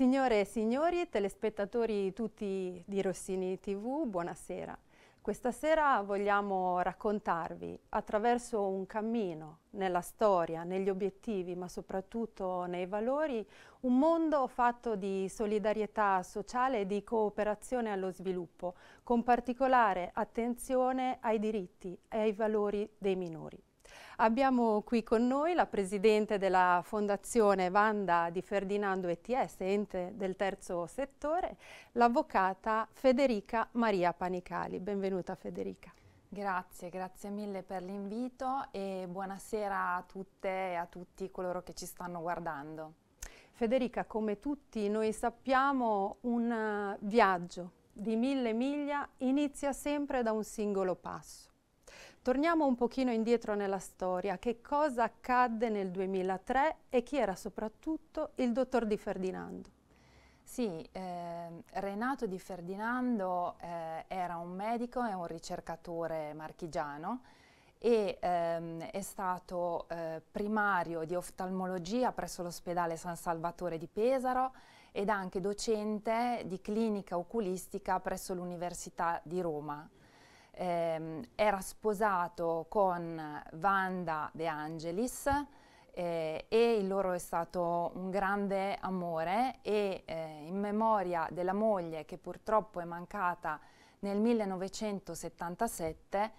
Signore e signori, telespettatori tutti di Rossini TV, buonasera. Questa sera vogliamo raccontarvi attraverso un cammino nella storia, negli obiettivi, ma soprattutto nei valori, un mondo fatto di solidarietà sociale e di cooperazione allo sviluppo, con particolare attenzione ai diritti e ai valori dei minori. Abbiamo qui con noi la Presidente della Fondazione Vanda di Ferdinando ETS, ente del terzo settore, l'Avvocata Federica Maria Panicali. Benvenuta Federica. Grazie, grazie mille per l'invito e buonasera a tutte e a tutti coloro che ci stanno guardando. Federica, come tutti noi sappiamo, un viaggio di mille miglia inizia sempre da un singolo passo Torniamo un pochino indietro nella storia. Che cosa accadde nel 2003 e chi era soprattutto il dottor Di Ferdinando? Sì, eh, Renato Di Ferdinando eh, era un medico e un ricercatore marchigiano e ehm, è stato eh, primario di oftalmologia presso l'ospedale San Salvatore di Pesaro ed anche docente di clinica oculistica presso l'Università di Roma ehm, era sposato con Wanda De Angelis eh, e il loro è stato un grande amore e eh, in memoria della moglie che purtroppo è mancata nel 1977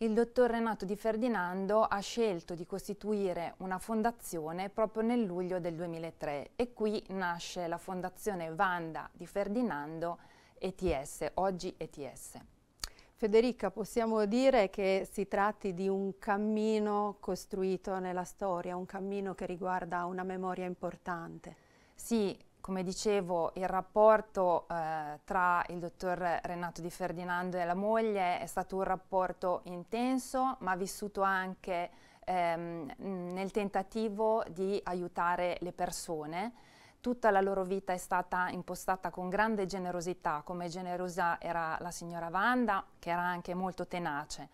il dottor Renato Di Ferdinando ha scelto di costituire una fondazione proprio nel luglio del 2003 e qui nasce la fondazione Wanda Di Ferdinando ETS, oggi ETS. Federica, possiamo dire che si tratti di un cammino costruito nella storia, un cammino che riguarda una memoria importante. Sì, come dicevo, il rapporto eh, tra il dottor Renato Di Ferdinando e la moglie è stato un rapporto intenso, ma vissuto anche ehm, nel tentativo di aiutare le persone tutta la loro vita è stata impostata con grande generosità, come generosa era la signora Wanda, che era anche molto tenace.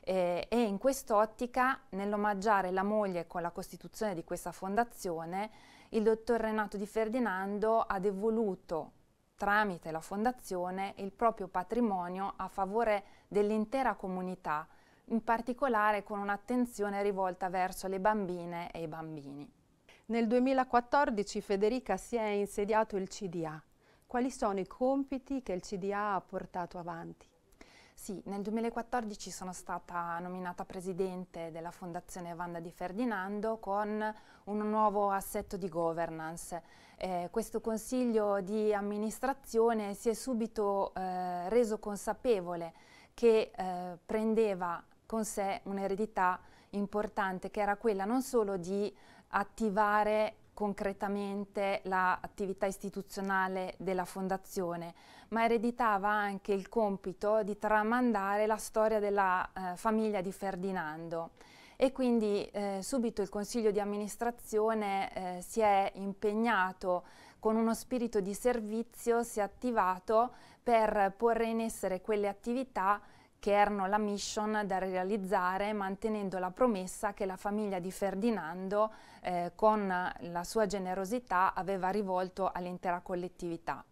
Eh, e in quest'ottica, nell'omaggiare la moglie con la costituzione di questa fondazione, il dottor Renato Di Ferdinando ha devoluto tramite la fondazione il proprio patrimonio a favore dell'intera comunità, in particolare con un'attenzione rivolta verso le bambine e i bambini. Nel 2014 Federica si è insediato il CDA. Quali sono i compiti che il CDA ha portato avanti? Sì, nel 2014 sono stata nominata presidente della Fondazione Vanda di Ferdinando con un nuovo assetto di governance. Eh, questo consiglio di amministrazione si è subito eh, reso consapevole che eh, prendeva con sé un'eredità importante che era quella non solo di attivare concretamente l'attività istituzionale della Fondazione, ma ereditava anche il compito di tramandare la storia della eh, famiglia di Ferdinando e quindi eh, subito il Consiglio di amministrazione eh, si è impegnato con uno spirito di servizio, si è attivato per porre in essere quelle attività che erano la mission da realizzare mantenendo la promessa che la famiglia di Ferdinando eh, con la sua generosità aveva rivolto all'intera collettività.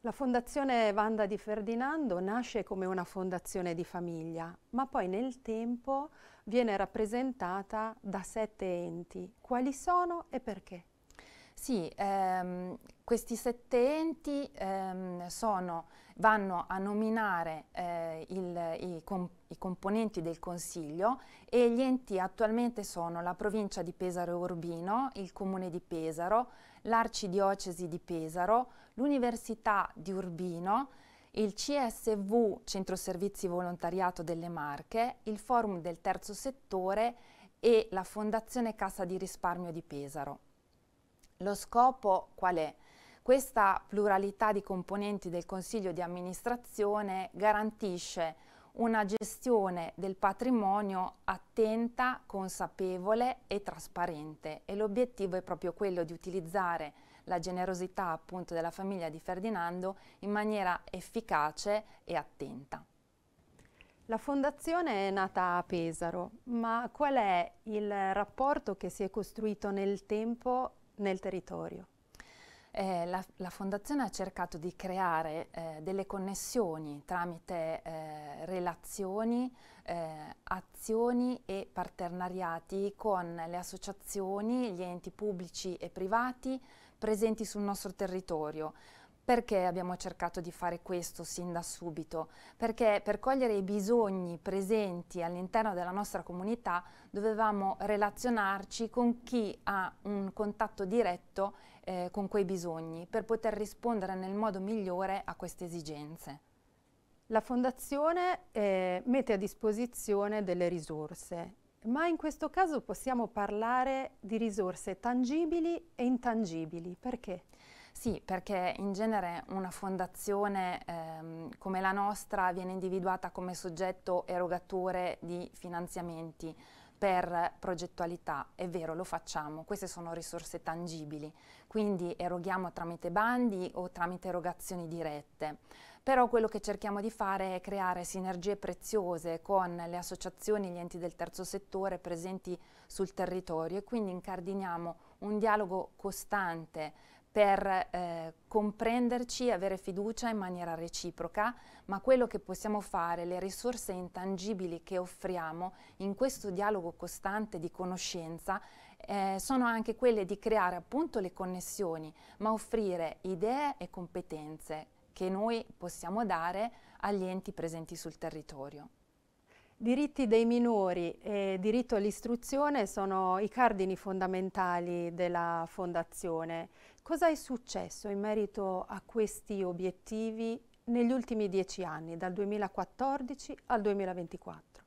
La Fondazione Vanda di Ferdinando nasce come una fondazione di famiglia, ma poi nel tempo viene rappresentata da sette enti. Quali sono e perché? Sì, ehm, questi sette enti ehm, sono, vanno a nominare eh, il, i, com i, componenti del Consiglio e gli enti attualmente sono la provincia di Pesaro e Urbino, il comune di Pesaro, l'arcidiocesi di Pesaro, l'università di Urbino, il CSV, Centro Servizi Volontariato delle Marche, il Forum del Terzo Settore e la Fondazione Cassa di Risparmio di Pesaro. Lo scopo qual è? Questa pluralità di componenti del Consiglio di amministrazione garantisce una gestione del patrimonio attenta, consapevole e trasparente e l'obiettivo è proprio quello di utilizzare la generosità appunto della famiglia di Ferdinando in maniera efficace e attenta. La fondazione è nata a Pesaro, ma qual è il rapporto che si è costruito nel tempo nel territorio? Eh, la, la, Fondazione ha cercato di creare eh, delle connessioni tramite eh, relazioni, eh, azioni e partenariati con le associazioni, gli enti pubblici e privati presenti sul nostro territorio. Perché abbiamo cercato di fare questo sin da subito? Perché per cogliere i bisogni presenti all'interno della nostra comunità dovevamo relazionarci con chi ha un contatto diretto eh, con quei bisogni per poter rispondere nel modo migliore a queste esigenze. La Fondazione eh, mette a disposizione delle risorse, ma in questo caso possiamo parlare di risorse tangibili e intangibili. Perché? Sì, perché in genere una fondazione ehm, come la nostra viene individuata come soggetto erogatore di finanziamenti, per progettualità, è vero, lo facciamo, queste sono risorse tangibili, quindi eroghiamo tramite bandi o tramite erogazioni dirette, però quello che cerchiamo di fare è creare sinergie preziose con le associazioni e gli enti del terzo settore presenti sul territorio e quindi incardiniamo un dialogo costante per eh, comprenderci, avere fiducia in maniera reciproca, ma quello che possiamo fare, le risorse intangibili che offriamo in questo dialogo costante di conoscenza, eh, sono anche quelle di creare appunto le connessioni, ma offrire idee e competenze che noi possiamo dare agli enti presenti sul territorio. Diritti dei minori e diritto all'istruzione sono i cardini fondamentali della Fondazione. Cosa è successo in merito a questi obiettivi negli ultimi dieci anni, dal 2014 al 2024?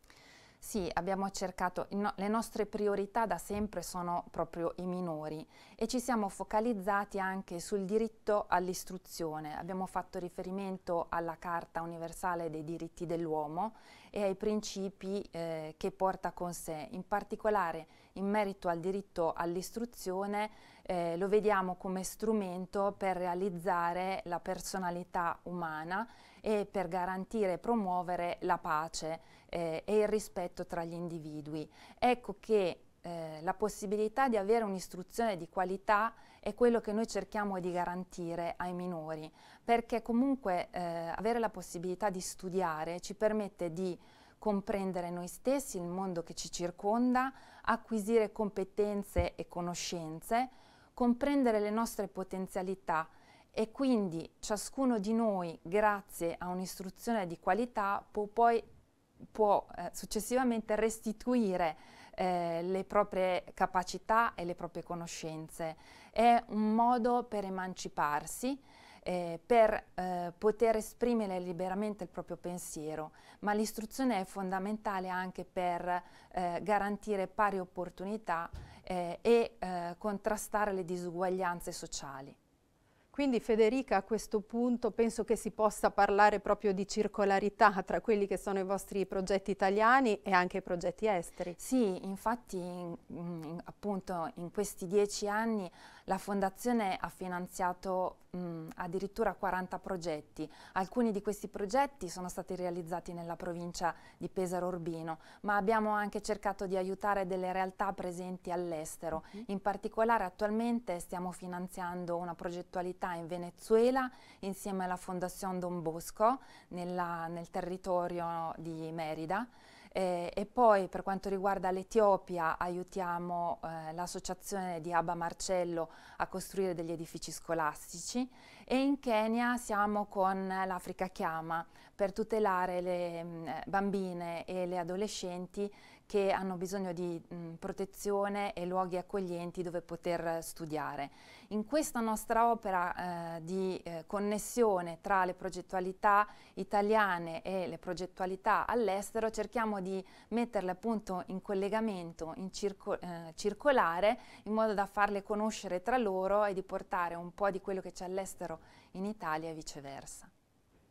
Sì, abbiamo cercato, no, le nostre priorità da sempre sono proprio i minori e ci siamo focalizzati anche sul diritto all'istruzione. Abbiamo fatto riferimento alla Carta Universale dei diritti dell'uomo e ai principi eh, che porta con sé. In particolare in merito al diritto all'istruzione eh, lo vediamo come strumento per realizzare la personalità umana e per garantire e promuovere la pace eh, e il rispetto tra gli individui. Ecco che eh, la possibilità di avere un'istruzione di qualità è quello che noi cerchiamo di garantire ai minori, perché comunque eh, avere la possibilità di studiare ci permette di comprendere noi stessi, il mondo che ci circonda, acquisire competenze e conoscenze, comprendere le nostre potenzialità e quindi ciascuno di noi, grazie a un'istruzione di qualità, può poi può, eh, successivamente restituire eh, le proprie capacità e le proprie conoscenze è un modo per emanciparsi, eh, per eh, poter esprimere liberamente il proprio pensiero, ma l'istruzione è fondamentale anche per eh, garantire pari opportunità eh, e eh, contrastare le disuguaglianze sociali. Quindi Federica a questo punto penso che si possa parlare proprio di circolarità tra quelli che sono i vostri progetti italiani e anche i progetti esteri. Sì, infatti in, in, appunto in questi dieci anni la Fondazione ha finanziato mh, addirittura 40 progetti. Alcuni di questi progetti sono stati realizzati nella provincia di Pesaro Urbino, ma abbiamo anche cercato di aiutare delle realtà presenti all'estero. Mm -hmm. In particolare attualmente stiamo finanziando una progettualità in Venezuela insieme alla Fondazione Don Bosco nella, nel territorio di Merida. Eh, e poi per quanto riguarda l'Etiopia aiutiamo eh, l'associazione di Abba Marcello a costruire degli edifici scolastici e in Kenya siamo con l'Africa Chiama per tutelare le mh, mm, eh, bambine e le adolescenti che hanno bisogno di mh, protezione e luoghi accoglienti dove poter studiare. In questa nostra opera eh, di eh, connessione tra le progettualità italiane e le progettualità all'estero cerchiamo di metterle appunto in collegamento, in circo, eh, circolare, in modo da farle conoscere tra loro e di portare un po' di quello che c'è all'estero in Italia e viceversa.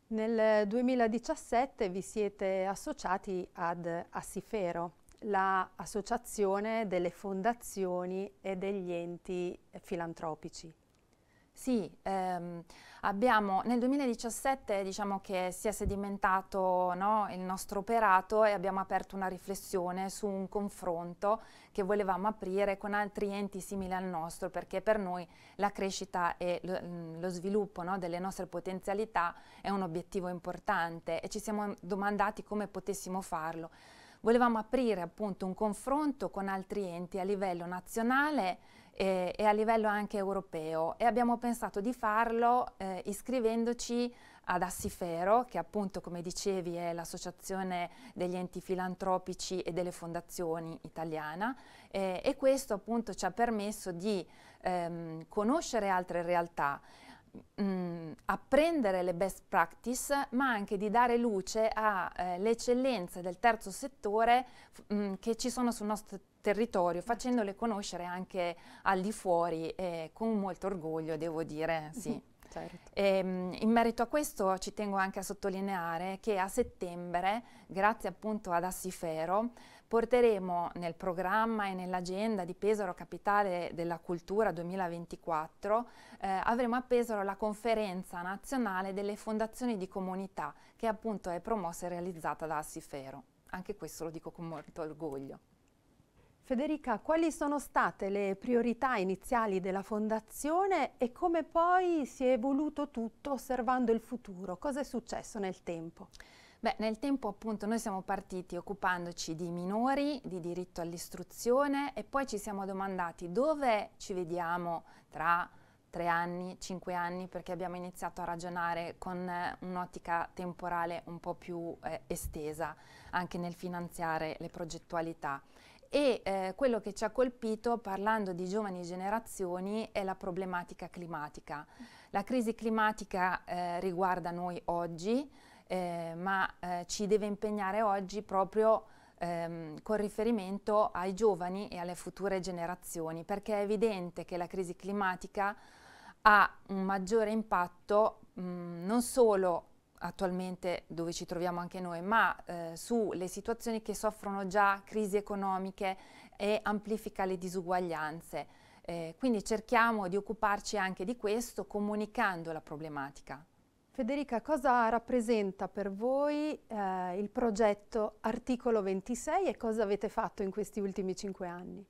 Nel 2017 vi siete associati ad Assifero l'Associazione la delle Fondazioni e degli Enti Filantropici. Sì, ehm, abbiamo, nel 2017 diciamo che si è sedimentato no, il nostro operato e abbiamo aperto una riflessione su un confronto che volevamo aprire con altri enti simili al nostro perché per noi la crescita e lo, lo sviluppo no, delle nostre potenzialità è un obiettivo importante e ci siamo domandati come potessimo farlo volevamo aprire appunto un confronto con altri enti a livello nazionale eh, e a livello anche europeo e abbiamo pensato di farlo eh, iscrivendoci ad Assifero, che appunto come dicevi è l'associazione degli enti filantropici e delle fondazioni italiana eh, e questo appunto ci ha permesso di ehm, conoscere altre realtà mh, mm, apprendere le best practice, ma anche di dare luce alle eh, eccellenze del terzo settore mh, mm, che ci sono sul nostro territorio, facendole conoscere anche al di fuori eh, con molto orgoglio, devo dire, mhm, sì. Certo. E, ehm, in merito a questo ci tengo anche a sottolineare che a settembre, grazie appunto ad Assifero, porteremo nel programma e nell'agenda di Pesaro Capitale della Cultura 2024, eh, avremo a Pesaro la conferenza nazionale delle fondazioni di comunità che appunto è promossa e realizzata da Assifero. Anche questo lo dico con molto orgoglio. Federica, quali sono state le priorità iniziali della Fondazione e come poi si è evoluto tutto osservando il futuro? Cosa è successo nel tempo? Beh, nel tempo appunto noi siamo partiti occupandoci di minori, di diritto all'istruzione e poi ci siamo domandati dove ci vediamo tra tre anni, cinque anni, perché abbiamo iniziato a ragionare con eh, un'ottica temporale un po' più eh, estesa anche nel finanziare le progettualità. E eh, quello che ci ha colpito parlando di giovani generazioni è la problematica climatica. La crisi climatica eh, riguarda noi oggi, eh, ma eh, ci deve impegnare oggi proprio ehm, con riferimento ai giovani e alle future generazioni, perché è evidente che la crisi climatica ha un maggiore impatto mh, mm, non solo attualmente dove ci troviamo anche noi, ma eh, sulle situazioni che soffrono già crisi economiche e amplifica le disuguaglianze. Eh, quindi cerchiamo di occuparci anche di questo comunicando la problematica. Federica, cosa rappresenta per voi eh, il progetto Articolo 26 e cosa avete fatto in questi ultimi cinque anni?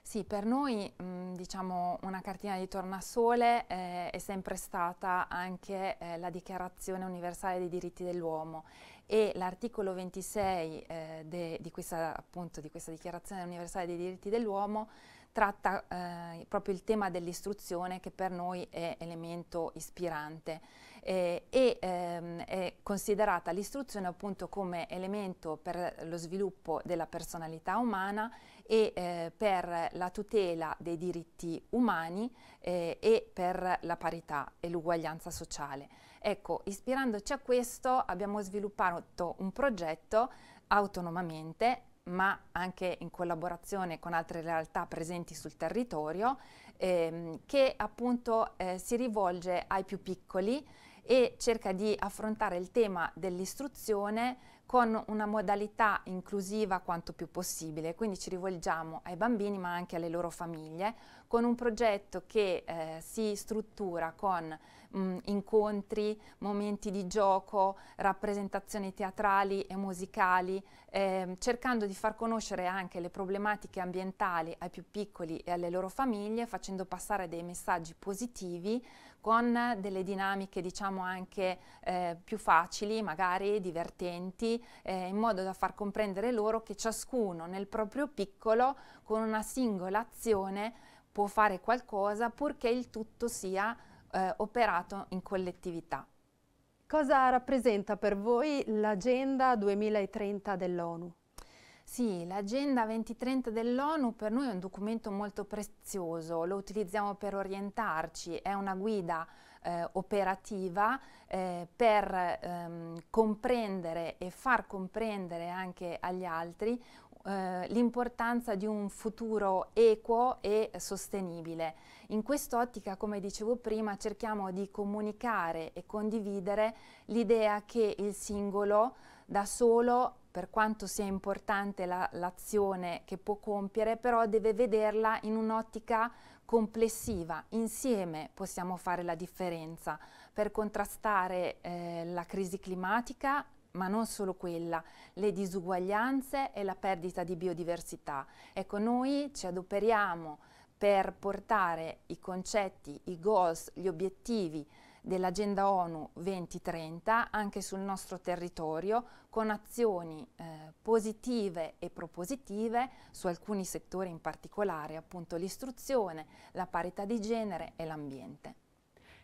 Sì, per noi mh, diciamo, una cartina di tornasole eh, è sempre stata anche eh, la Dichiarazione universale dei diritti dell'uomo e l'articolo 26 eh, de, di, questa, appunto, di questa Dichiarazione universale dei diritti dell'uomo tratta eh, proprio il tema dell'istruzione che per noi è elemento ispirante eh, e ehm, è considerata l'istruzione appunto come elemento per lo sviluppo della personalità umana e eh, per la tutela dei diritti umani eh, e per la parità e l'uguaglianza sociale. Ecco, ispirandoci a questo abbiamo sviluppato un progetto autonomamente ma anche in collaborazione con altre realtà presenti sul territorio, ehm, che appunto eh, si rivolge ai più piccoli e cerca di affrontare il tema dell'istruzione con una modalità inclusiva quanto più possibile, quindi ci rivolgiamo ai bambini ma anche alle loro famiglie con un progetto che eh, si struttura con mh, mm, incontri, momenti di gioco, rappresentazioni teatrali e musicali, eh, cercando di far conoscere anche le problematiche ambientali ai più piccoli e alle loro famiglie, facendo passare dei messaggi positivi con delle dinamiche diciamo anche eh, più facili, magari divertenti, eh, in modo da far comprendere loro che ciascuno nel proprio piccolo con una singola azione può fare qualcosa purché il tutto sia eh, operato in collettività. Cosa rappresenta per voi l'agenda 2030 dell'ONU? Sì, l'Agenda 2030 dell'ONU per noi è un documento molto prezioso, lo utilizziamo per orientarci, è una guida eh, operativa eh, per ehm, comprendere e far comprendere anche agli altri eh, l'importanza di un futuro equo e sostenibile. In quest'ottica, come dicevo prima, cerchiamo di comunicare e condividere l'idea che il singolo da solo per quanto sia importante l'azione che può compiere, però deve vederla in un'ottica complessiva. Insieme possiamo fare la differenza per contrastare eh, la crisi climatica, ma non solo quella, le disuguaglianze e la perdita di biodiversità. Ecco, noi ci adoperiamo per portare i concetti, i goals, gli obiettivi dell'Agenda ONU 2030 anche sul nostro territorio con azioni eh, positive e propositive su alcuni settori in particolare, appunto l'istruzione, la parità di genere e l'ambiente.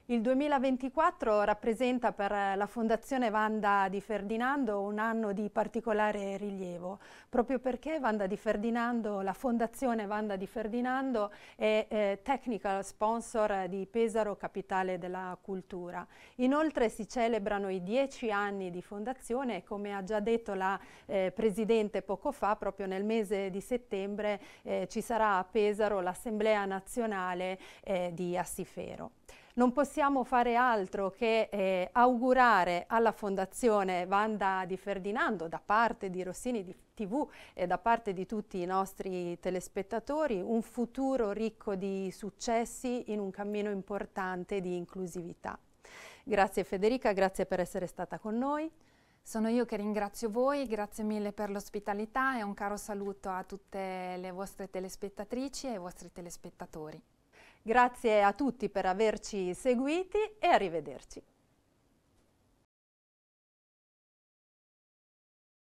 Il 2024 rappresenta per la Fondazione Vanda di Ferdinando un anno di particolare rilievo, proprio perché Vanda di Ferdinando, la Fondazione Vanda di Ferdinando è eh, technical sponsor di Pesaro, capitale della cultura. Inoltre si celebrano i dieci anni di fondazione e come ha già detto la eh, Presidente poco fa, proprio nel mese di settembre eh, ci sarà a Pesaro l'Assemblea Nazionale eh, di Assifero non possiamo fare altro che eh, augurare alla Fondazione Vanda di Ferdinando da parte di Rossini di TV e da parte di tutti i nostri telespettatori un futuro ricco di successi in un cammino importante di inclusività. Grazie Federica, grazie per essere stata con noi. Sono io che ringrazio voi, grazie mille per l'ospitalità e un caro saluto a tutte le vostre telespettatrici e ai vostri telespettatori. Grazie a tutti per averci seguiti e arrivederci.